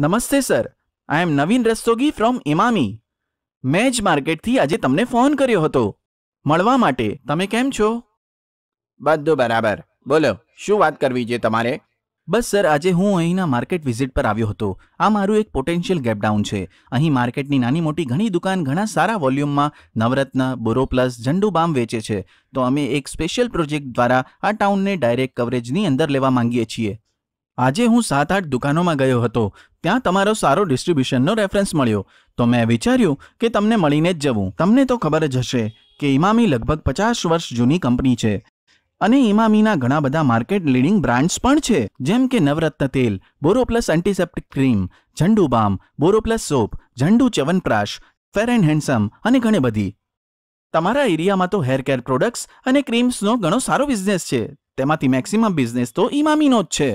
નમસ્તે sir I am Naveen Rastogi from Emami મેં જ માર્કેટથી આજે તમને ફોન કર્યો હતો મળવા માટે તમે કેમ છો બધું બરાબર બોલો શું વાત કરવી છે તમારે બસ સર આજે હું અહીંના માર્કેટ વિઝિટ પર આવ્યો હતો આ મારું એક પોટેન્શિયલ ગેપડાઉન છે અહીં માર્કેટની નાની મોટી ઘણી દુકાન ઘણા સારા વોલ્યુમમાં નવરત્ન બોરો પ્લસ ઝંડુબામ વેચે છે તો અમે એક સ્પેશિયલ પ્રોજેક્ટ દ્વારા આ ટાઉનને ડાયરેક્ટ કવરેજની અંદર લેવા માંગીએ છીએ આજે હું સાત આઠ દુકાનોમાં ગયો હતો ત્યાં તમારો સારો ડિસ્ટ્રીબ્યુશનનો રેફરન્સ મળ્યો તો મેં વિચાર્યું કે તમને મળીને જ જવું તમને તો ખબર જ હશે કે ઇમામી લગભગ પચાસ વર્ષ જૂની કંપની છે અને ઇમામીના ઘણા બધા માર્કેટ લીડિંગ બ્રાન્ડ્સ પણ છે જેમ કે નવરત્ન તેલ Boroplus antiseptic cream Zandu balm Boroplus soap Zandu Chyawanprash fair and handsome અને ઘણી બધી તમારા એરિયામાં તો હેર કેર પ્રોડક્ટ્સ અને ક્રીમ્સનો ઘણો સારો બિઝનેસ છે તેમાંથી મેક્સિમમ બિઝનેસ તો ઇમામીનો જ છે